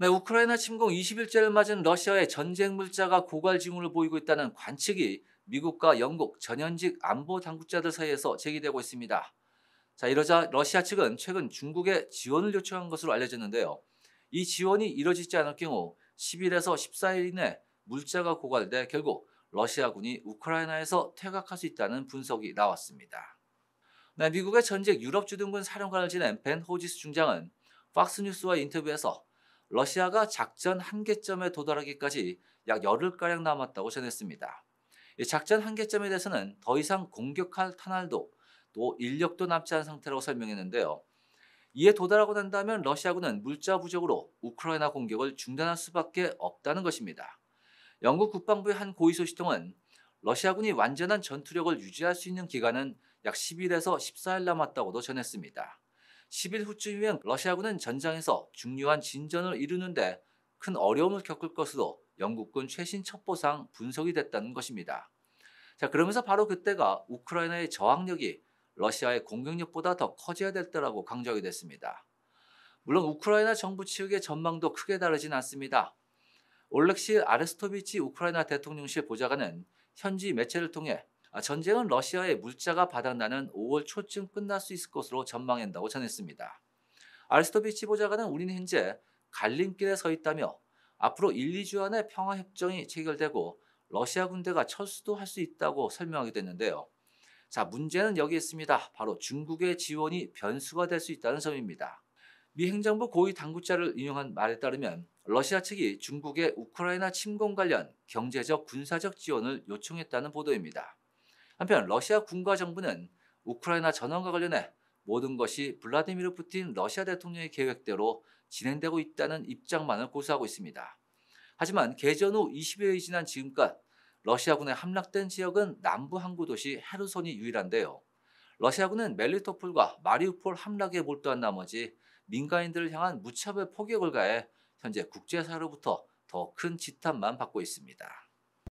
네, 우크라이나 침공 20일째를 맞은 러시아의 전쟁 물자가 고갈 징후를 보이고 있다는 관측이 미국과 영국 전현직 안보 당국자들 사이에서 제기되고 있습니다. 자, 이러자 러시아 측은 최근 중국에 지원을 요청한 것으로 알려졌는데요. 이 지원이 이뤄지지 않을 경우 10일에서 14일 이내 물자가 고갈돼 결국 러시아군이 우크라이나에서 퇴각할 수 있다는 분석이 나왔습니다. 네, 미국의 전직 유럽 주둔군 사령관을 지낸 벤 호지스 중장은 박스뉴스와 인터뷰에서 러시아가 작전 한계점에 도달하기까지 약 열흘가량 남았다고 전했습니다. 작전 한계점에 대해서는 더 이상 공격할 탄알도 또 인력도 남지 않은 상태라고 설명했는데요. 이에 도달하고 난다면 러시아군은 물자 부족으로 우크라이나 공격을 중단할 수밖에 없다는 것입니다. 영국 국방부의 한 고위 소식통은 러시아군이 완전한 전투력을 유지할 수 있는 기간은 약 10일에서 14일 남았다고도 전했습니다. 10일 후쯤이면 러시아군은 전장에서 중요한 진전을 이루는데 큰 어려움을 겪을 것으로 영국군 최신 첩보상 분석이 됐다는 것입니다. 자, 그러면서 바로 그때가 우크라이나의 저항력이 러시아의 공격력보다 더 커져야 될 때라고 강조하게 됐습니다. 물론 우크라이나 정부 측의 전망도 크게 다르진 않습니다. 올렉시 아레스토비치 우크라이나 대통령실 보좌관은 현지 매체를 통해 아, 전쟁은 러시아의 물자가 바닥나는 5월 초쯤 끝날 수 있을 것으로 전망한다고 전했습니다. 알스토비치 보좌관은 우리는 현재 갈림길에 서 있다며 앞으로 1, 2주 안에 평화협정이 체결되고 러시아 군대가 철수도 할 수 있다고 설명하게 됐는데요. 자, 문제는 여기 있습니다. 바로 중국의 지원이 변수가 될 수 있다는 점입니다. 미 행정부 고위 당국자를 인용한 말에 따르면 러시아 측이 중국의 우크라이나 침공 관련 경제적 군사적 지원을 요청했다는 보도입니다. 한편 러시아 군과 정부는 우크라이나 전원과 관련해 모든 것이 블라디미르 푸틴 러시아 대통령의 계획대로 진행되고 있다는 입장만을 고수하고 있습니다. 하지만 개전 후 20여일이 지난 지금까지 러시아군의 함락된 지역은 남부 항구 도시 헤르손이 유일한데요. 러시아군은 멜리토폴과 마리우폴 함락에 몰두한 나머지 민간인들을 향한 무차별 포격을 가해 현재 국제사회로부터 더 큰 지탄만 받고 있습니다.